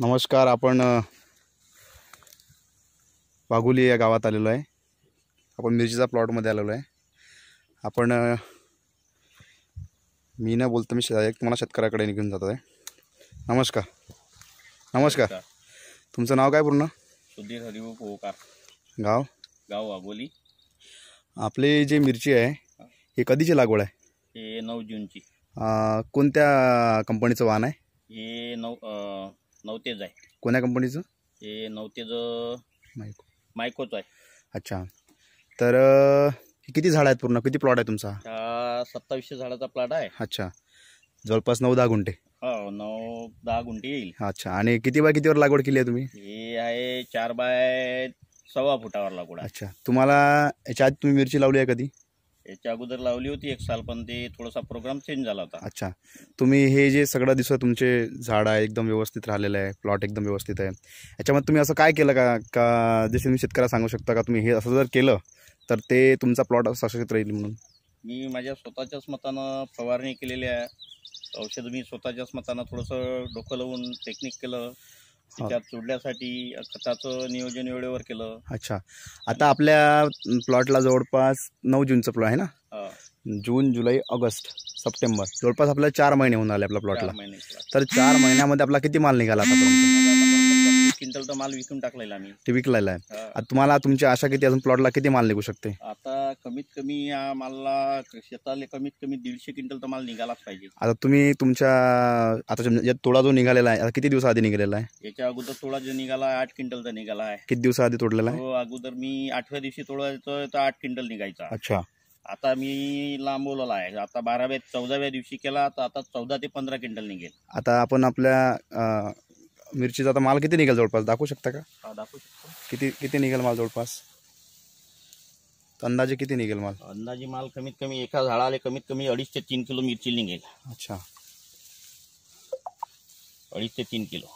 नमस्कार आपण वाघोली या गावात आलेलो आहे आपण मिरचीचा प्लॉटमध्ये आलेलो आहे आपण मी ना बोलतो मी शेत तुम्हाला शेतकऱ्याकडे निघून जातो आहे नमस्कार नमस्कार तुमचं नाव काय पूर्ण सुधीर हरिभाऊ पोहकार गाव गाव वाघोली आपली जे मिरची आहे हे कधीची लागवड आहे हे नऊ जूनची कोणत्या कंपनीचं वाहन आहे हे नऊ नवतेज आहे कोण्या कंपनीचं हे नवतेज मायको मायकोच आहे अच्छा तर किती झाड आहेत पूर्ण किती प्लॉट आहे तुमचा सत्तावीसशे झाडाचा प्लॉट आहे अच्छा जवळपास नऊ दहा गुंठे हो नऊ दहा गुंठे येईल अच्छा आणि किती बाय कितीवर लागवड केली आहे तुम्ही हे आहे चार बाय सव्वा फुटावर लागवड अच्छा तुम्हाला याच्या आधी तुम्ही मिरची लावली आहे कधी याच्या अगोदर लावली होती एक साल पण ते थोडासा प्रोग्राम चेंज झाला होता अच्छा तुम्ही हे जे सगळं दिसतं तुमचे झाड आहे एकदम व्यवस्थित राहिलेलं आहे प्लॉट एकदम व्यवस्थित आहे याच्यामध्ये तुम्ही असं काय केलं का का जसे तुम्ही शेतकऱ्या सांगू शकता का तुम्ही हे असं जर केलं तर ते तुमचा प्लॉट सशक्त राहील म्हणून मी माझ्या स्वतःच्याच मतानं फवारणी केलेली आहे औषध मी स्वतःच्याच मतानं थोडंसं डोकं लावून टेक्निक केलं खताचं नियोजन वेळेवर केलं अच्छा आता आपल्या प्लॉटला जवळपास नऊ जूनचं प्लॉट आहे ना जून जुलै ऑगस्ट सप्टेंबर जवळपास आपल्या चार महिने होऊन आले आपल्या प्लॉटला तर चार महिन्यामध्ये आपला किती माल निघाला आता क्विंटलचा माल विकून टाकलेला मी विकलेला आहे तुम्हाला तुमची आशा किती अजून प्लॉटला किती माल निघू शकते आता कमीत कमी या मालला शेताला कमीत कमी दीडशे क्विंटल तर माल निघालाच पाहिजे आता तुम्ही तुमच्या आता तोडा जो निघालेला आहे आता किती दिवसाआधी निघालेला आहे याच्या अगोदर तोडा जो निघाला आठ क्विंटलचा निघाला आहे किती दिवसाआधी तोडलेला आहे हो, अगोदर मी आठव्या दिवशी तोडायचं तर आठ क्विंटल निघायचा अच्छा आता मी लांबवलेला आहे आता बाराव्या चौदाव्या दिवशी केला तर आता चौदा ते पंधरा क्विंटल निघेल आता आपण आपल्या मिरचीचा आता माल किती निघेल जवळपास दाखवू शकता का दाखवू शकतो किती किती निघेल माल जवळपास अंदाजे किती निघेल माल अंदाजे माल कमीत कमी एका झाडाला कमीत कमी अडीच ते तीन किलो मिरची निघेल अच्छा अडीच ते तीन किलो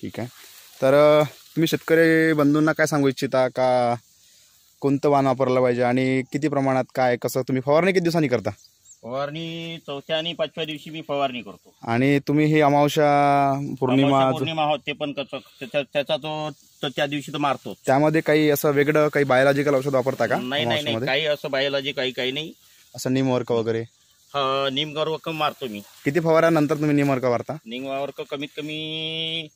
ठीक आहे तर तुम्ही शेतकरी बंधूंना काय सांगू इच्छिता का कोणतं वाहन वापरलं पाहिजे आणि किती प्रमाणात काय कसं तुम्ही फवारणी किती दिवसांनी करता फवारणी चौथ्या आणि पाचव्या दिवशी मी फवारणी करतो आणि तुम्ही ही अमावस्या पौर्णिमा पौर्णिमा आहोत ते पण त्याचा तो त्या दिवशी तो मारतो त्यामध्ये काही असं वेगळं काही बायोलॉजिकल औषध वापरता का नाही नाही नाही काही असं बायोलॉजी काही काही नाही असं निमवर्क वगैरे हा, मारतो मी किती नंतर तुम्ही निमवर्क मारता निमवर्क कमीत कमी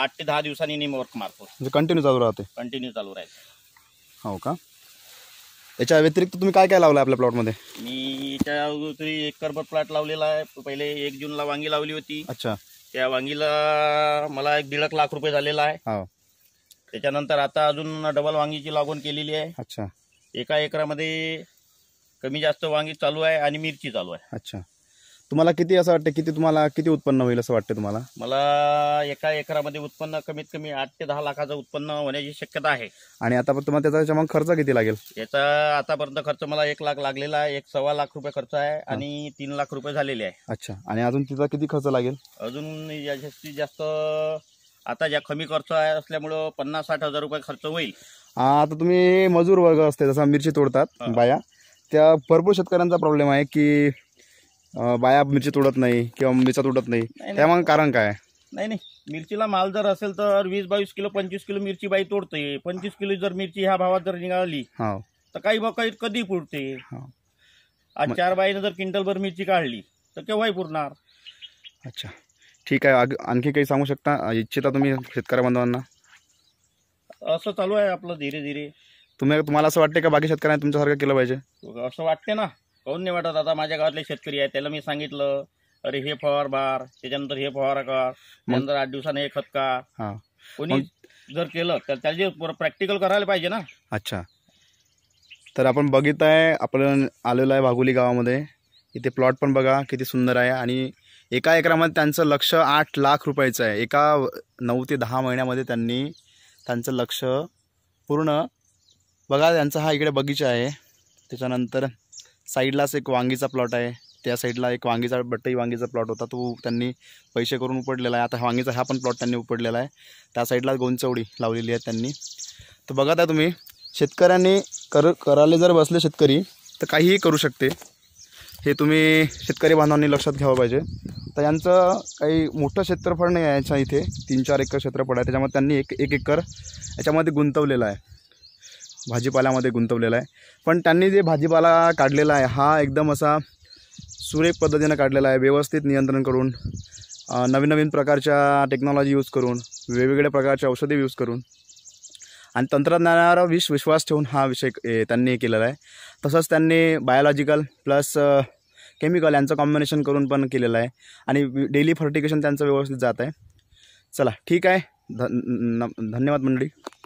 आठ ते दहा दिवसांनी निमवर्क मारतो म्हणजे कंटिन्यू चालू राहते कंटिन्यू चालू राहते हो का याच्या व्यतिरिक्त तुम्ही काय काय लावलं आपल्या प्लॉटमध्ये मी त्या अगोदर एक करबर प्लॉट लावलेला आहे पहिले एक जूनला वांगी लावली होती अच्छा त्या वांगीला मला एक दीड लाख रुपये झालेला आहे हो. त्याच्यानंतर आता अजून डबल वांगीची लागवण केलेली आहे अच्छा एका एकरामध्ये कमी जास्त वांगी चालू आहे आणि मिरची चालू आहे अच्छा तुम्हाला किती असं वाटतं किती तुम्हाला किती उत्पन्न होईल असं वाटतं तुम्हाला मला एका एकरामध्ये उत्पन्न कमीत कमी आठ ते दहा लाखाचं उत्पन्न होण्याची शक्यता आहे आणि आता तुम्हाला त्याचा मग खर्च किती लागेल याचा आतापर्यंत खर्च मला एक लाख लागलेला आहे एक सव्वा लाख रुपये खर्च आहे आणि तीन लाख रुपये झालेले आहे अच्छा आणि अजून तिचा किती खर्च लागेल अजून या- जास्तीत जास्त आता ज्या कमी खर्च आहे असल्यामुळं पन्नास साठ हजार रुपये खर्च होईल आता तुम्ही मजूर वर्ग असते जसं मिरची तोडतात बाया त्या भरपूर शेतकऱ्यांचा प्रॉब्लेम आहे की बाया मिरची तुडत नाही किंवा मिरचा तुडत नाही त्या मग कारण काय नाही नाही मिरचीला माल जर असेल तर वीस बावीस किलो पंचवीस किलो मिरची बाई तोडते पंचवीस किलो जर मिरची ह्या भावात जर निघाली हो. तर काही बाई काही कधी पुरते हो. आज चार बाईने जर भर मिरची काढली तर केव्हाही पुरणार अच्छा ठीक आहे आणखी काही सांगू शकता इच्छिता तुम्ही शेतकऱ्या बांधवांना असं चालू आहे आपलं धीरे धीरे तुम्ही तुम्हाला असं वाटते का बाकी शेतकऱ्यांनी तुमच्यासारखं केलं पाहिजे असं वाटते ना काहून नाही वाटत आता माझ्या गावातले शेतकरी आहे त्याला मी सांगितलं अरे हे फवार बार त्याच्यानंतर हे फवार कर नंतर आठ दिवसाने हे खत का कोणी जर केलं तर त्याचे प्रॅक्टिकल करायला पाहिजे ना अच्छा तर आपण बघित आहे आपण आलेलो आहे वाघोली गावामध्ये इथे प्लॉट पण बघा किती सुंदर आहे आणि एका एकरामध्ये त्यांचं लक्ष आठ लाख रुपयाचं आहे एका नऊ ते दहा महिन्यामध्ये त्यांनी त्यांचं लक्ष पूर्ण बघा त्यांचा हा इकडे बगीचा आहे त्याच्यानंतर साईडलाच एक वांगीचा प्लॉट आहे त्या साईडला एक वांगीचा बट्टई वांगीचा प्लॉट होता तो त्यांनी पैसे करून उपडलेला आहे आता वांगीचा हा पण प्लॉट त्यांनी उपडलेला आहे त्या साईडला गोंचवडी लावलेली आहे त्यांनी तर बघा त्या तुम्ही शेतकऱ्यांनी कर करायला जर बसले शेतकरी तर काहीही करू शकते हे तुम्ही शेतकरी बांधवांनी लक्षात घ्यावं पाहिजे तर यांचं काही मोठं क्षेत्रफळ नाही आहे याच्या इथे तीन चार एकर क्षेत्रफळ आहे त्याच्यामध्ये त्यांनी एक एक एकर याच्यामध्ये गुंतवलेलं आहे भाजीपाल्यामध्ये गुंतवलेला आहे पण त्यांनी जे भाजीपाला काढलेला आहे हा एकदम असा सुरेख पद्धतीनं काढलेला आहे व्यवस्थित नियंत्रण करून नवीन नवीन प्रकारच्या टेक्नॉलॉजी यूज करून वेगवेगळ्या प्रकारच्या औषधे यूज करून आणि तंत्रज्ञानावर विश विश्वास ठेवून हा विषय त्यांनी केलेला आहे तसंच त्यांनी बायोलॉजिकल प्लस केमिकल यांचं कॉम्बिनेशन करून पण केलेलं आहे आणि डेली फर्टिकेशन त्यांचं व्यवस्थित जात आहे चला ठीक आहे धन धन्यवाद मंडळी